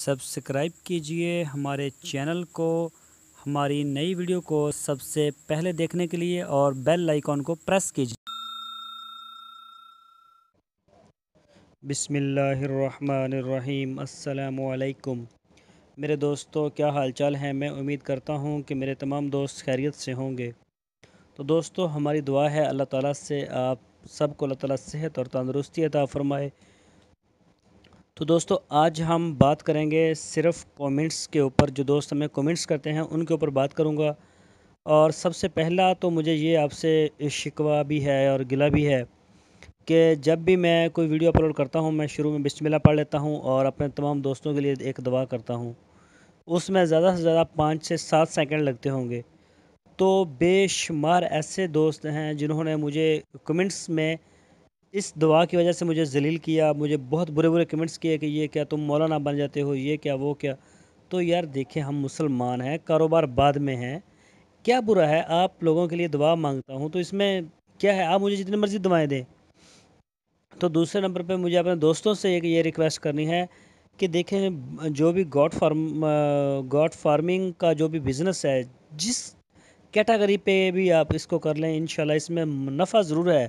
subscribe کیجئے ہمارے channel کو ہماری نئی ویڈیو کو سب سے پہلے دیکھنے کے لیے اور بیل آئیکن کو پریس کیجئے بسم اللہ الرحمن الرحیم السلام علیکم میرے دوستو کیا حال چال ہیں میں امید کرتا ہوں کہ میرے تمام دوست خیریت سے ہوں گے تو دوستو ہماری دعا ہے اللہ تعالیٰ سے آپ سب کو اللہ تعالیٰ صحت اور تندرستی عطا فرمائے تو دوستو آج ہم بات کریں گے صرف کومنٹس کے اوپر جو دوست ہمیں کومنٹس کرتے ہیں ان کے اوپر بات کروں گا اور سب سے پہلا تو مجھے یہ آپ سے شکوہ بھی ہے اور گلا بھی ہے کہ جب بھی میں کوئی ویڈیو اپلوڈ کرتا ہوں میں شروع میں بسم اللہ پڑھ لیتا ہوں اور اپنے تمام دوستوں کے لیے ایک دعا کرتا ہوں اس میں زیادہ سے زیادہ پانچ سے سات سیکنڈ لگتے ہوں گے تو بے شمار ایسے دوست ہیں جنہوں نے مجھے کومنٹس میں اس دعا کی وجہ سے مجھے ذلیل کیا مجھے بہت برے برے کمنٹس کیے کہ یہ کیا تم مولانا بن جاتے ہو یہ کیا وہ کیا تو یار دیکھیں ہم مسلمان ہیں کاروبار بعد میں ہیں کیا برا ہے آپ لوگوں کے لیے دعا مانگتا ہوں تو اس میں کیا ہے آپ مجھے جتنی مرضی دعائیں دیں تو دوسرے نمبر پہ مجھے اپنے دوستوں سے ایک یہ ریکویسٹ کرنی ہے کہ دیکھیں جو بھی گاڈ فارم گاڈ فارمنگ کا جو بھی بزنس ہے جس کیٹاگری پہ بھی آپ اس کو کر لیں انشاءاللہ اس میں نفع ضرور ہے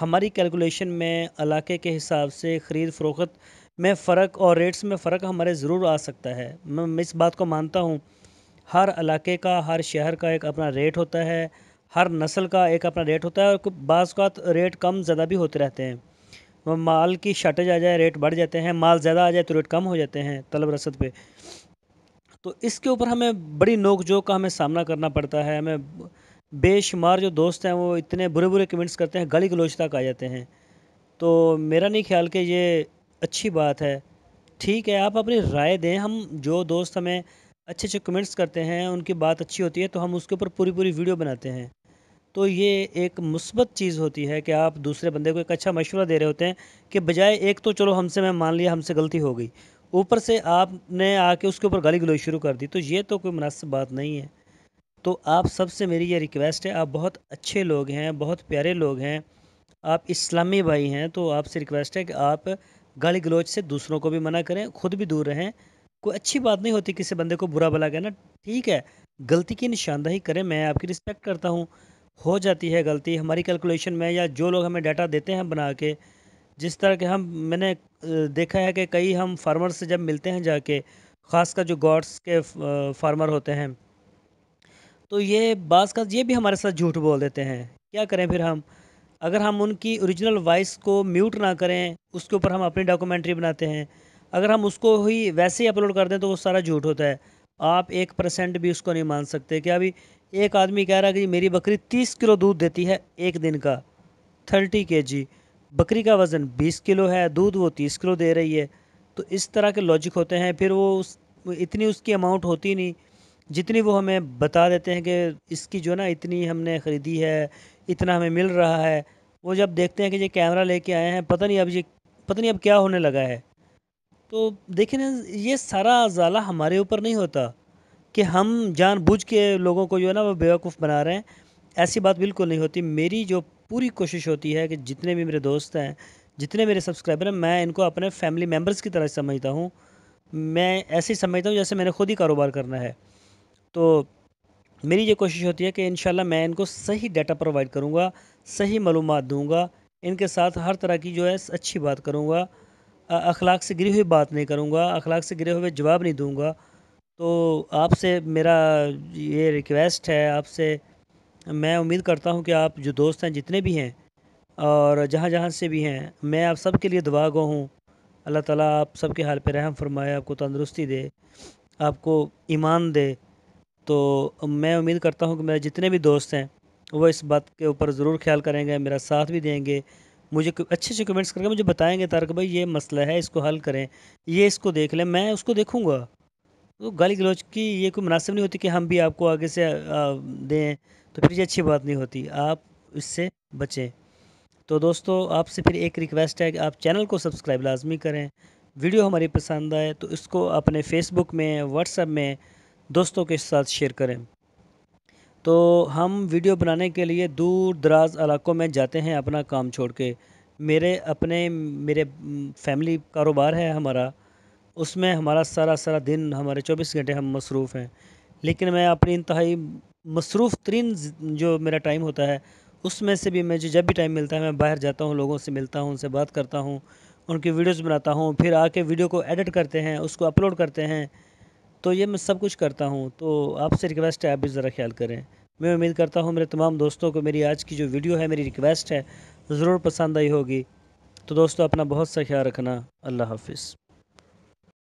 ہماری کیلکولیشن میں علاقے کے حساب سے خرید فروخت میں فرق اور ریٹس میں فرق ہمارے ضرور آ سکتا ہے میں اس بات کو مانتا ہوں ہر علاقے کا ہر شہر کا ایک اپنا ریٹ ہوتا ہے ہر نسل کا ایک اپنا ریٹ ہوتا ہے اور بعض اوقات ریٹ کم زیادہ بھی ہوتے رہتے ہیں مال کی شارٹیج آ جائے ریٹ بڑھ جاتے ہیں مال زیادہ آ جائے تو ریٹ کم ہو جاتے ہیں طلب رسد پہ تو اس کے اوپر ہمیں بڑی نوک جوک کا ہمیں سامنا کرنا پڑتا ہے ہمیں بے شمار جو دوست ہیں وہ اتنے برے برے کمنٹس کرتے ہیں گلی گلوچ تک آ جاتے ہیں تو میرا نہیں خیال کہ یہ اچھی بات ہے ٹھیک ہے آپ اپنی رائے دیں ہم جو دوست ہمیں اچھے اچھے کمنٹس کرتے ہیں ان کی بات اچھی ہوتی ہے تو ہم اس کے اوپر پوری پوری ویڈیو بناتے ہیں تو یہ ایک مثبت چیز ہوتی ہے کہ آپ دوسرے بندے کو ایک اچھا مشورہ دے رہے ہوتے ہیں کہ بجائے ایک تو چلو ہم سے میں مان لیا ہم سے غلطی ہو گئی اوپر سے آپ نے آ کے اس کے اوپر گالی گلوچ شروع کر دی تو یہ تو کوئی مناسب بات نہیں ہے تو آپ سب سے میری یہ ریکویسٹ ہے آپ بہت اچھے لوگ ہیں بہت پیارے لوگ ہیں آپ اسلامی بھائی ہیں تو آپ سے ریکویسٹ ہے کہ آپ گالی گلوچ سے دوسروں کو بھی منع کریں خود بھی دور رہیں کوئی اچھی بات نہیں ہوتی کسی بندے کو برا بلا کہنا ٹھیک ہے غلطی کی نشاندہی کریں میں آپ کی رسپیکٹ کرتا ہوں ہو جاتی ہے غلطی ہماری کیلکولیشن میں یا جو لوگ ہمیں ڈیٹا دیتے ہیں بنا کے جس طرح کہ ہم میں نے دیکھا ہے کہ کئی ہم فارمر سے جب ملتے ہیں جا کے خاص کر جو گاڈس کے فارمر ہوتے ہیں تو یہ بعض کا یہ بھی ہمارے ساتھ جھوٹ بول دیتے ہیں کیا کریں پھر ہم اگر ہم ان کی اوریجنل وائس کو میوٹ نہ کریں اس کے اوپر ہم اپنی ڈاکومنٹری بناتے ہیں اگر ہم اس کو ہی ویسے ہی اپلوڈ کر دیں تو وہ سارا جھوٹ ہوتا ہے آپ ایک پرسینٹ بھی اس کو نہیں مان سکتے کیا ابھی ایک آدمی کہہ رہا کہ جی میری بکری تیس کلو دودھ دیتی ہے ایک دن کا تھرٹی کے جی بکری کا وزن بیس کلو ہے دودھ وہ تیس کلو دے رہی ہے تو اس طرح کے لاجک ہوتے ہیں پھر وہ اس اتنی اس کی اماؤنٹ ہوتی نہیں جتنی وہ ہمیں بتا دیتے ہیں کہ اس کی جو ہے نا اتنی ہم نے خریدی ہے اتنا ہمیں مل رہا ہے وہ جب دیکھتے ہیں کہ یہ کیمرہ لے کے آئے ہیں پتہ نہیں اب یہ پتہ نہیں اب کیا ہونے لگا ہے تو دیکھیں نا یہ سارا ازالہ ہمارے اوپر نہیں ہوتا کہ ہم جان بوجھ کے لوگوں کو جو ہے نا وہ بیوقوف بنا رہے ہیں ایسی بات بالکل نہیں ہوتی میری جو پوری کوشش ہوتی ہے کہ جتنے بھی میرے دوست ہیں جتنے میرے سبسکرائبر ہیں میں ان کو اپنے فیملی ممبرس کی طرح سمجھتا ہوں میں ایسے ہی سمجھتا ہوں جیسے میں نے خود ہی کاروبار کرنا ہے تو میری یہ کوشش ہوتی ہے کہ انشاءاللہ میں ان کو صحیح ڈیٹا پرووائڈ کروں گا صحیح معلومات دوں گا ان کے ساتھ ہر طرح کی جو ہے اچھی بات کروں گا اخلاق سے گری ہوئی بات نہیں کروں گا اخلاق سے گرے ہوئے جواب نہیں دوں گا تو آپ سے میرا یہ ریکویسٹ ہے آپ سے میں امید کرتا ہوں کہ آپ جو دوست ہیں جتنے بھی ہیں اور جہاں جہاں سے بھی ہیں میں آپ سب کے لیے دعا گو ہوں اللہ تعالیٰ آپ سب کے حال پہ رحم فرمائے آپ کو تندرستی دے آپ کو ایمان دے تو میں امید کرتا ہوں کہ میرے جتنے بھی دوست ہیں وہ اس بات کے اوپر ضرور خیال کریں گے میرا ساتھ بھی دیں گے مجھے اچھے اچھے کمنٹس کر کے مجھے بتائیں گے تارک بھائی یہ مسئلہ ہے اس کو حل کریں یہ اس کو دیکھ لیں میں اس کو دیکھوں گا تو گالی گلوچ کی یہ کوئی مناسب نہیں ہوتی کہ ہم بھی آپ کو آگے سے دیں تو پھر یہ اچھی بات نہیں ہوتی آپ اس سے بچیں تو دوستو آپ سے پھر ایک ریکویسٹ ہے کہ آپ چینل کو سبسکرائب لازمی کریں ویڈیو ہماری پسند آئے تو اس کو اپنے فیس بک میں واٹس اپ میں دوستوں کے ساتھ شیئر کریں تو ہم ویڈیو بنانے کے لیے دور دراز علاقوں میں جاتے ہیں اپنا کام چھوڑ کے میرے اپنے میرے فیملی کاروبار ہے ہمارا اس میں ہمارا سارا سارا دن ہمارے چوبیس گھنٹے ہم مصروف ہیں لیکن میں اپنی انتہائی مصروف ترین جو میرا ٹائم ہوتا ہے اس میں سے بھی میں جب بھی ٹائم ملتا ہے میں باہر جاتا ہوں لوگوں سے ملتا ہوں ان سے بات کرتا ہوں ان کی ویڈیوز بناتا ہوں پھر آ کے ویڈیو کو ایڈٹ کرتے ہیں اس کو اپلوڈ کرتے ہیں تو یہ میں سب کچھ کرتا ہوں تو آپ سے ریکویسٹ ہے آپ بھی ذرا خیال کریں میں امید کرتا ہوں میرے تمام دوستوں کو میری آج کی جو ویڈیو ہے میری ریکویسٹ ہے ضرور پسند آئی ہوگی تو دوستو اپنا بہت سا خیال رکھنا اللہ حافظ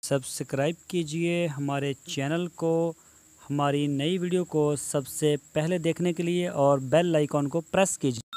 سبسکرائب کیجئے ہمارے چینل کو ہماری نئی ویڈیو کو سب سے پہلے دیکھنے کے لیے اور بیل آئیکن کو پریس کیجئے